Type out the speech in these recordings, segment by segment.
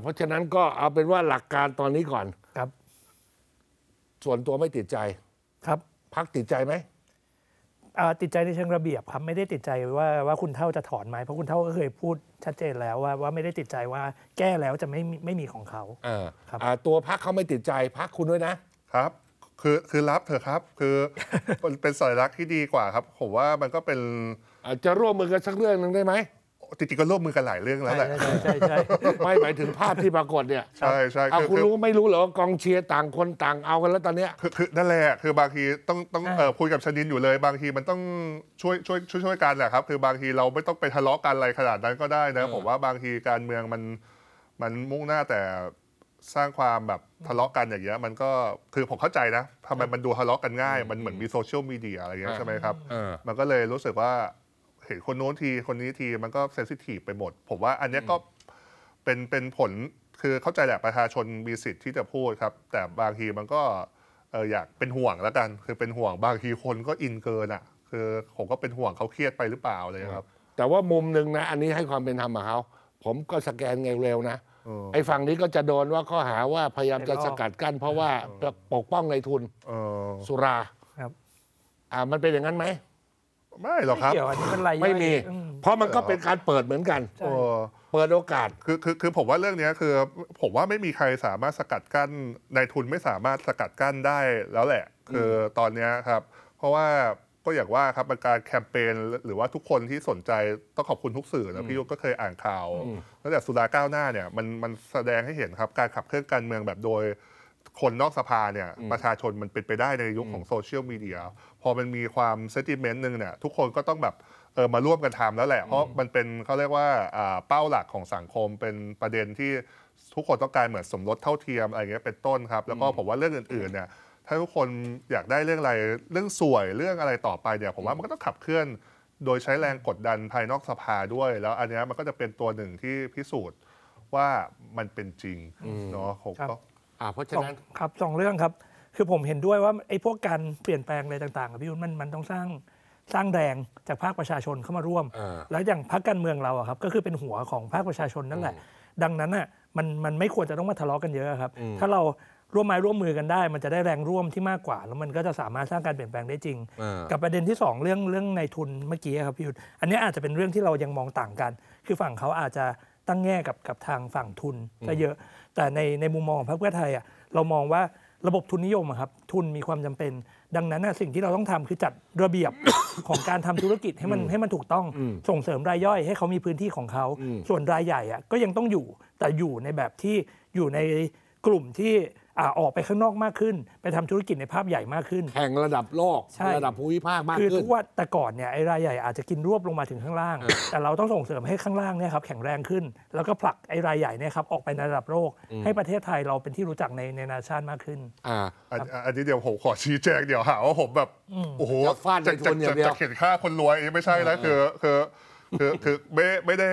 เพราะฉะนั้นก็เอาเป็นว่าหลักการตอนนี้ก่อนครับ ส่วนตัวไม่ติดใจ ครับ พักติดใจไหมติดใจในเชิงระเบียบ ครับไม่ได้ติดใจว่าว่าคุณเท่าจะถอนไหมเพราะคุณเท่าก็เคยพูดชัดเจนแล้ว ว่าว่าไม่ได้ติดใจว่าแก้แล้วจะไม่ไม่มีของเขาเออครับตัวพักเขาไม่ติดใจพักคุณด้วยนะ ครับ คือคือรับเถอะครับ คือเป็นสัญลักษณ์ที่ดีกว่า ครับผมว่ามันก็เป็นจจะร่วมมือกันสักเรื่องหนึ่งได้ไหมจริงๆก็ร่วมมือกันหลายเรื่องแล้วแหละใช่ใช่ไม่หมายถึงภาพที่ปรากฏเนี่ย ใช่ใช่เอาคุณรู้ไม่รู้เหรอว่ากองเชียร์ต่างคนต่างเอากันแล้วตอนเนี้ย คือนั่นแหละคือบางทีต้องต้องเออคุยกับชนินอยู่เลยบางทีมันต้องช่วยช่วย ช่วยช่วยกันแหละครับ คือบางทีเราไม่ต้องไปทะเลาะกันอะไรขนาดนั้นก็ได้นะผมว่าบางทีการเมืองมันมันมุ่งหน้าแต่สร้างความแบบทะเลาะกันอย่างเงี้ยมันก็คือผมเข้าใจนะทำไมมันดูทะเลาะกันง่าย มันเหมือนมีโซเชียลมีเดียอะไรเงี้ยใช่ไหมครับเออมันก็เลยรู้สึกว่าเห็นคนโน้นทีคนนี้ทีมันก็เซนซิทีฟไปหมดผมว่าอันนี้ก็เป็นเป็นผลคือเข้าใจแหละประชาชนมีสิทธิ์ที่จะพูดครับ แต่บางทีมันก็อยากเป็นห่วงแล้วกัน คือเป็นห่วงบางทีคนก็อินเกินอ่ะ คือผมก็เป็นห่วงเขาเครียดไปหรือเปล่าเลยครับ แต่ว่ามุมหนึ่งนะอันนี้ให้ความเป็นธรรมกับเขาผมก็สแกนไงเร็วนะอไอ้ฝั่งนี้ก็จะโดนว่าข้อหาว่าพยายามจะสกัดกั้นเพราะว่าปกป้องในทุนสุราครับ อ่ามันเป็นอย่างนั้นไหมไม่หรอกครับไม่มี เพราะมันก็เป็นการเปิดเหมือนกันเปิดโอกาสคือคือคือผมว่าเรื่องนี้คือผมว่าไม่มีใครสามารถสกัดกั้นนายทุนไม่สามารถสกัดกั้นได้แล้วแหละ คือตอนนี้ครับเพราะว่าก็อยากว่าครับมันการแคมเปญหรือว่าทุกคนที่สนใจต้องขอบคุณทุกสื่อนะพี่ยุก็เคยอ่านข่าวตั้งแต่สุราก้าวหน้าเนี่ยมันมันแสดงให้เห็นครับการขับเคลื่อนการเมืองแบบโดยคนนอกสภาเนี่ยประชาชนมันเป็นไปได้ในยุคของโซเชียลมีเดีย พอมันมีความเซติเมนต์หนึ่งเนี่ยทุกคนก็ต้องแบบ เออ มาร่วมกันทำแล้วแหละ เพราะ มัน เป็นเขาเรียกว่าเป้าหลักของสังคมเป็นประเด็นที่ทุกคนต้องการเหมือนสมรส เท่าเทียม อะไรเงี้ยเป็นต้นครับแล้วก็ผมว่าเรื่องอื่นๆเนี่ย ถ้าทุกคนอยากได้เรื่องอะไรเรื่องสวยเรื่องอะไรต่อไปเนี่ย ผมว่ามันก็ต้องขับเคลื่อน โดยใช้แรงกดดันภายนอกสภาด้วย แล้วอันนี้มันก็จะเป็นตัวหนึ่งที่พิสูจน์ว่ามันเป็นจริงเนาะผมก็อ่าเพราะฉะนั้นครับสองเรื่องครับคือผมเห็นด้วยว่าไอ้พวกการเปลี่ยนแปลงอะไรต่างๆอะพี่ยุนมันมันต้องสร้างสร้างแรงจากภาคประชาชนเข้ามาร่วมแล้วอย่างพรรคการเมืองเราอะครับ ก็คือเป็นหัวของภาคประชาชนนั่นแหละดังนั้นอะมันมันไม่ควรจะต้องมาทะเลาะกันเยอะครับ ถ้าเราร่วมมือร่วมมือกันได้ มันจะได้แรงร่วมที่มากกว่า แล้วมันก็จะสามารถสร้างการเปลี่ยนแปลงได้จริง กับประเด็นที่ 2 เรื่องเรื่องในทุนเมื่อกี้ครับพี่ยุทธอันนี้อาจจะเป็นเรื่องที่เรายังมองต่างกัน คือฝั่งเขาอาจจะตั้งแง่กับกับทางฝั่งทุนซะเยอะแต่ในในมุมมองของพรรคเพื่อไทยอ่ะเรามองว่าระบบทุนนิยมอะครับทุนมีความจำเป็น ดังนั้นนะสิ่งที่เราต้องทำคือจัดระเบียบของการทำธุรกิจให้มันให้มันถูกต้องส่งเสริมรายย่อยให้เขามีพื้นที่ของเขาส่วนรายใหญ่อะก็ยังต้องอยู่แต่อยู่ในแบบที่อยู่ในกลุ่มที่อออกไปข้างนอกมากขึ้น ไปทำธุรกิจในภาพใหญ่มากขึ้น แข่งระดับโลกระดับภูมิภาคมากขึ้นคือทุกว่าแต่ก่อนเนี่ยไอ้รายใหญ่อาจจะกินรวบลงมาถึงข้างล่าง แต่เราต้องส่งเสริมให้ข้างล่างเนี่ยครับ แข็งแรงขึ้น แล้วก็ผลักไอ้รายใหญ่เนี่ยครับ ออกไประดับโลกให้ประเทศไทยเราเป็นที่รู้จักในในนาชาติมากขึ้นอ่าอันนี้เดี๋ยวผมขอชี้แจงเดี๋ยวหาว่าผมแบบโอ้โหฟาดจะจะจะเห็นค่าคนรวยไม่ใช่แล้วคือคือคือคือไม่ไม่ได้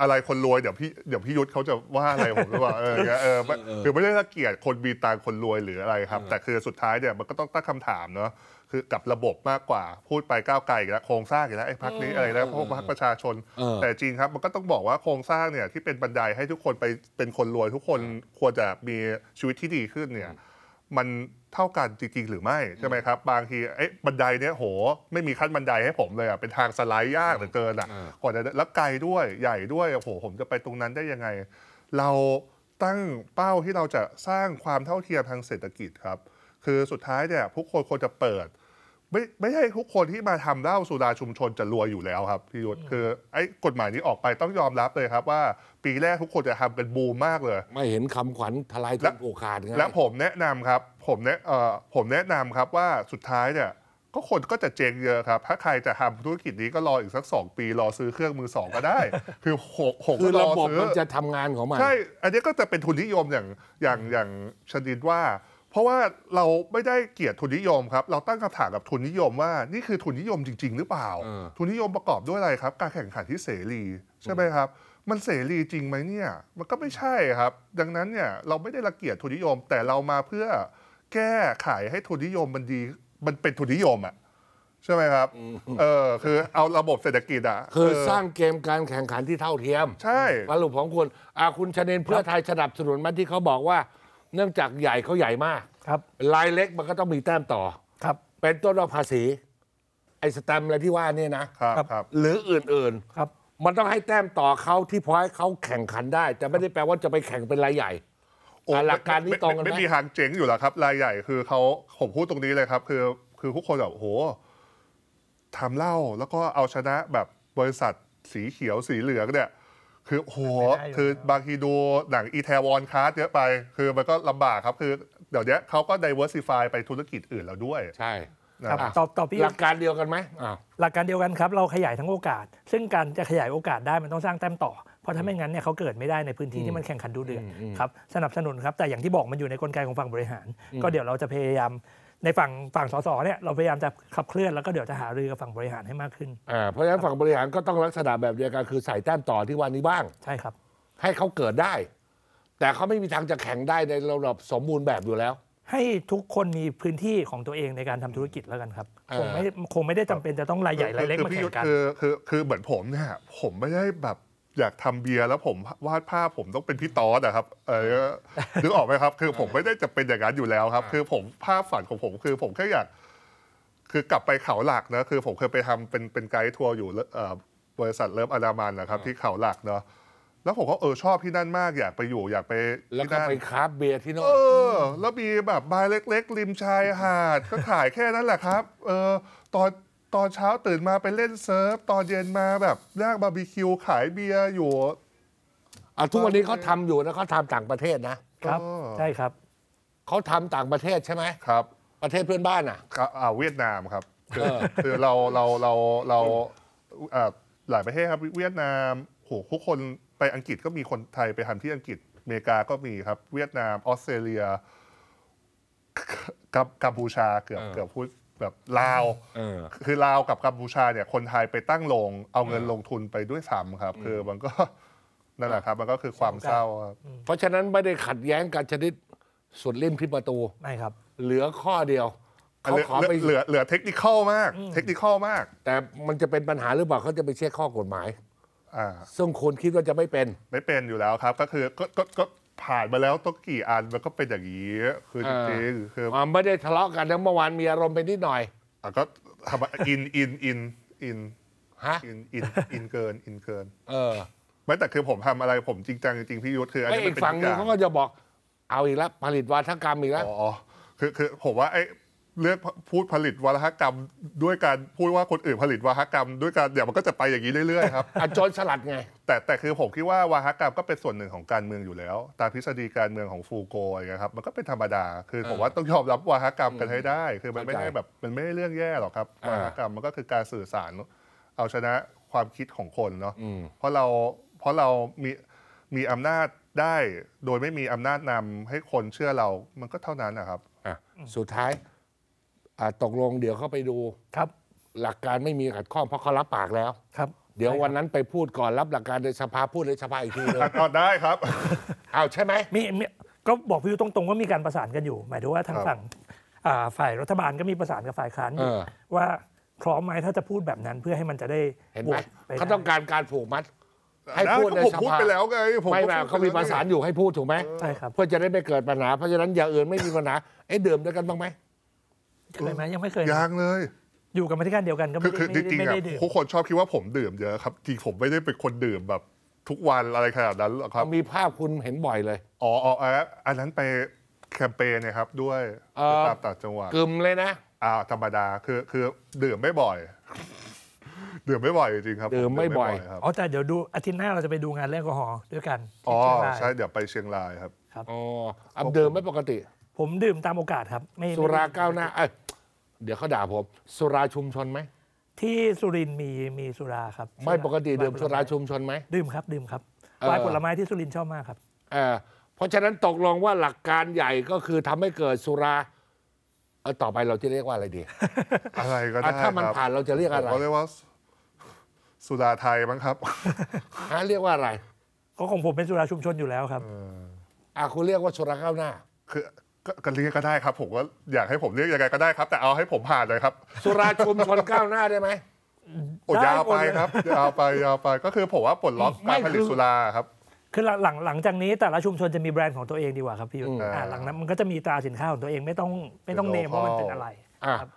อะไรคนรวยเดี๋ยวพี่เดี๋ยวพี่ยุทธเขาจะว่าอะไรผมหรือเปล่าเออเออคือไม่ได้ละเกียดคนมีตังคนรวยหรืออะไรครับ แต่คือสุดท้ายเนี่ยมันก็ต้องตั้งคำถามเนาะคือกับระบบมากกว่าพูดไปก้าวไกลแล้วโครงสร้างแล้วไอ้พักนี้อะไรแล้วพวกพักประชาชน แต่จริงครับ มันก็ต้องบอกว่าโครงสร้างเนี่ยที่เป็นบันไดให้ทุกคนไปเป็นคนรวยทุกคนควรจะมีชีวิตที่ดีขึ้นเนี่ยมันเท่ากันจริงๆหรือไม่ ใช่ไหมครับ บางทีเอ๊ะบันไดเนี้ยโหไม่มีขั้นบันไดให้ผมเลยอ่ะเป็นทางสไลด์ยากเหลือเกินอ่ะกว่าจะแล้วไกลด้วยใหญ่ด้วยโอ้โหผมจะไปตรงนั้นได้ยังไง เราตั้งเป้าที่เราจะสร้างความเท่าเทียมทางเศรษฐกิจครับ คือสุดท้ายเนี่ยทุกคนควรจะเปิด ไม่ไม่ใช่ทุกคนที่มาทำเหล้าสุราชุมชนจะรวยอยู่แล้วครับพี่ยศคือไอ้กฎหมายนี้ออกไปต้องยอมรับเลยครับว่าปีแรกทุกคนจะทำกันบูมมากเลย ไม่เห็นคำขวัญทลายทุนโอกาดไงและผมแนะนำครับผมแนะผมแนะนำครับว่าสุดท้ายเนี่ยก็คนก็จะเจ๊งเยอะครับถ้าใครจะทำธุรกิจนี้ก็รออีกสัก 2 ปีรอซื้อเครื่องมือสองก็ได้ คือหกหกคือรื้อมันจะทำงานของมันใช่ อันนี้ก็จะเป็นทุนนิยมอย่างอย่างอย่างชนิดว่า เพราะว่าเราไม่ได้เกียรติทุนนิยมครับเราตั้งคำถามกับทุนนิยมว่านี่คือทุนนิยมจริง ๆ หรือเปล่า ทุนนิยมประกอบด้วยอะไรครับ การแข่งขันที่เสรี ใช่ไหมครับ มันเสรีจริงไหมเนี่ย มันก็ไม่ใช่ครับ ดังนั้นเนี่ยเราไม่ได้ระเกียิทุนนิยมแต่เรามาเพื่อแก้ขายให้ทุนนิยมมันดีมันเป็นทุนนิยมอะใช่ไหมครับเออคือเอาระบบเศรษฐกิจอะคือสร้างเกมการแข่งขันที่เท่าเทียม ใช่สรุปของคุณอาคุณชเนนเพื่อไทยสนับสนุนมัที่เขาบอกว่า เนื่องจากใหญ่เขาใหญ่มาก ครับลายเล็กมันก็ต้องมีแต้มต่อครับ เป็นต้นรอบภาษี ไอ้สแตมอะไรที่ว่านี่นะครับรบหรืออื่นๆครับ มันต้องให้แต้มต่อเขาที่พอยเขาแข่งขันได้แต่ไม่ได้แปลว่าจะไปแข่งเป็นรายใหญ่อหลักการนี่ตรงกันไหมไม่มีหางเจ๋งอยู่หรอครับ รายใหญ่คือเขาผมพูดตรงนี้เลยครับ คือคือทุกคนแบบโหทำเล่าแล้วก็เอาชนะแบบบริษัทสีเขียวสีเหลืองเนี่ย คือโห คือบางทีดูหนังอีแทวอนคาร์ดเยอะไป คือมันก็ลำบากครับคือเดี๋ยวนี้เขาก็ดเวอร์ซิฟายไปธุรกิจอื่นแล้วด้วยใช่ครับตอบตอบพี่หลักการเดียวกันไหมหลักการเดียวกันครับเราขยายทั้งโอกาสซึ่งการจะขยายโอกาสได้มันต้องสร้างแต้มต่อเพราะถ้าไม่งั้นเนี่ยเขาเกิดไม่ได้ในพื้นที่ที่มันแข่งขันดูเดือดครับสนับสนุนครับ แต่อย่างที่บอกมันอยู่ในกลไกของฝั่งบริหาร ก็เดี๋ยวเราจะพยายามในฝั่งฝั่งสสเนี่ยเราพยายามจะขับเคลื่อนแล้วก็เดี๋ยวจะหารือกับฝั่งบริหารให้มากขึ้นอ่าเพราะฉะนั้นฝั่งบริหารก็ต้องลักษณะแบบเดียวกันคือใส่แต้มต่อที่วันนี้บ้าง ใช่ครับ ให้เขาเกิดได้ แต่เขาไม่มีทางจะแข่งได้ในระดับสมบูรณ์แบบอยู่แล้ว ให้ทุกคนมีพื้นที่ของตัวเองในการทำธุรกิจแล้วกันครับคงไม่คงไม่ได้จำเป็นจะต้องรายใหญ่รายเล็กมาแข่งกันคือคือคือเหมือนผมเนี่ยผมไม่ได้แบบอยากทำเบียร์แล้วผมวาดภาพผมต้องเป็นพี่ตอสนะครับ เออนึกออกไหมครับคือผมไม่ได้จะเป็นอย่างนั้นอยู่แล้วครับ คือผมภาพฝันของผมคือผมแค่อยากคือกลับไปเขาหลักนะ คือผมเคยไปทำเป็นเป็นไกด์ทัวร์อยู่บริษัทเลิฟอารามันนะครับ ที่เขาหลักเนาะแล้วผมก็เออชอบที่นั่นมาก อยากไปอยู่อยากไปแล้วก็ไปคาบเบียร์ที่นน่น เออ แล้วมีแบบบาร์เล็ก ๆ ริมชายหาดก็ขายแค่นั้นแหละครับ เออตอนตอนเช้าตื่นมาไปเล่นเซิร์ฟ ตอนเย็นมาแบบย่กบาร์บีคิวขายเบียร์อยู่ทุกวันนี้เขาทำอยู่นะเขาทำต่างประเทศนะ ครับ ใช่ครับ เขาทำต่างประเทศใช่ไหมครับ ประเทศเพื่อนบ้านอ่ะครับอ่าเวียดนามครับ คือเราเราเราเราอ่าหลายประเทศครับเวียดนามโหทุกคนไปอังกฤษก็มีคนไทยไปทำที่อังกฤษอเมริกาก็มีครับ เวียดนามออสเตรเลียกัมกัมพูชาเกือบเกือบพูดแบบลาวออคือลาวกับกัมพูชาเนี่ย คนไทยไปตั้งลง เอาเงินลงทุนไปด้วยซ้ำครับ คือมันก็ นั่นแหละครับ มันก็คือความเศร้าครับเพราะฉะนั้นไม่ได้ขัดแย้งกันชนิด สุดเล่มพิ่ประตู ไม่ครับ เหลือข้อเดียวเขาขอไปเหลือเหลือเทคนิคมาก เทคนิคมาก แต่มันจะเป็นปัญหาหรือเปล่าเขาจะไปเช็คข้อกฎหมายอ่าซึ่งคนคิดว่าจะไม่เป็น ไม่เป็นอยู่แล้วครับ ก็คือก็ก็ผ่านมาแล้วต้องกี่อันมันก็เป็นอย่างนี้คือจริงๆคือมันไม่ได้ทะเลาะกันทั้งเมื่อวานมีอารมณ์ไปนิดหน่อยก็ทำอินอินอินอินฮะอินอินอินเกินอินเกินเออไม่แต่คือผมทำอะไรผมจริงจังจริงพี่ยุทธคืออันนี้อีมนกเป็นฝั่งนึงเขาก็จะบอก เอาอีกแล้ว ผลิตวาทกรรมอีกแล้วอ๋อคือคือผมว่าไอ้เลือกพูดผลิตวาะกรรมด้วยการพูดว่าคนอื่นผลิตวาะกรรม ด้วยการเดี๋ยวมันก็จะไปอย่างนี้เรื่อยๆครับอัจจรสลัดไงแต่แต่คือผมคิดว่าวาะกรรมก็เป็นส่วนหนึ่งของการเมืองอยู่แล้วตามทฤษฎีการเมืองของฟูโกะอย่างี้ครับมันก็เป็นธรรมดาคือผมว่าต้องยอมรับวาะกรรมกันให้ได้ คือมันไม่ได้แบบมันไม่ใช่เรื่องแย่หรอกครับ วาะกรรมมันก็คือการสื่อสารเอาชนะความคิดของคนเนาะเพราะเราเพราะเรามีมีอำนาจได้ โดยไม่มีอำนาจนำให้คนเชื่อเรามันก็เท่านั้นนะครับสุดท้ายตกลงเดี๋ยวเขาไปดู ครับ หลักการไม่มีขัดข้องเพราะเขารับปากแล้ว ครับ เดี๋ยววันนั้นไปพูดก่อนรับหลักการในยสภาพูดในสภาอีกทีเลยก็ได้ครับ เอาใช่ไหมมีมี ก็บอกพี่ตรงๆว่ามีการประสานกันอยู่ หมายถึงว่าทางฝั่งฝ่ายรัฐบาลก็มีประสานกับฝ่ายค้านอยู่ว่าพร้อมไหมถ้าจะพูดแบบนั้นเพื่อให้มันจะได้เห็นไหมเขาต้องการการผูกมัดให้พูดในสภาไปแล้วไงผมไม่มาเขามีประสานอยู่ให้พูดถูกไหมใช่ครับ เพื่อจะได้ไม่เกิดปัญหาเพราะฉะนั้นอย่าเอื่นไม่มีปัญหาไอ้เดิมด้วยกันบ้างไหมเคยไหมยังไม่เคยยังเลย อยู่กับมาธิการเดียวกันก็ไม่คือได้จไม่ริได้งๆดื่มทุกคนชอบคิดว่าผมดื่มเยอะครับจริงผมไม่ได้เป็นคนดื่มแบบ ทุกวันอะไรขนาดนั้นหรอกครับ มีภาพคุณเห็นบ่อยเลยอ๋ออ๋ออันนั้นไปแคมเปญเนะครับด้วยตามต่างจังหวัดกึมเลยนะอ่าธรรมดาคือคือดื่มไม่บ่อยดื่มไม่บ่อยจริงครับดื่มไม่บ่อยครับอ๋อแต่เดี๋ยวดูอาทิตย์หน้าเราจะไปดูงานเลแอลกอฮอล์ด้วยกันอ๋อเชียงรายใช่เดี๋ยวไปเชียงรายครับอ๋ออับดื่มไม่ปกติ ผมดื่มตามโอกาสครับ ไม่สุราก้าวหน้าเอ้ยเดี๋ยวเขาด่าผมสุราชุมชนไหมที่สุรินมีมีสุราครับ ไม่ปกติดื่มสุราชุมชนไหมดื่มครับ ดื่มครับ่อวายผลไม้ที่สุรินชอบมากครับเออเพราะฉะนั้นตกลงว่าหลักการใหญ่ก็คือทำให้เกิดสุราเออต่อไปเราจะเรียกว่าอะไรดี อะไรก็ได้ถ้ามันผ่านเราจะเรียกอะไรเราเรียกว่าสุราไทยมั้งครับฮะเรียกว่าอะไรก็ของผมเป็นสุราชุมชนอยู่แล้วครับอ่ะคุณเรียกว่าสุราข้าวหน้า คือก็เรียกก็ได้ครับ ผมก็อยากให้ผมเรียกยังไงก็ได้ครับ แต่เอาให้ผมผ่านเลยครับ สุราชุมชนก้าวหน้าได้ไหมอ้ยาวไปครับยาวไปยาวไปก็คือผมว่าปลดล็อกการผลิตสุราครับคือหลังหลังจากนี้แต่ละชุมชนจะมีแบรนด์ของตัวเองดีกว่าครับพี่ยุทธหลังนั้นมันก็จะมีตราสินค้าของตัวเองไม่ต้องไม่ต้องเนมว่ามันเป็นอะไรครับ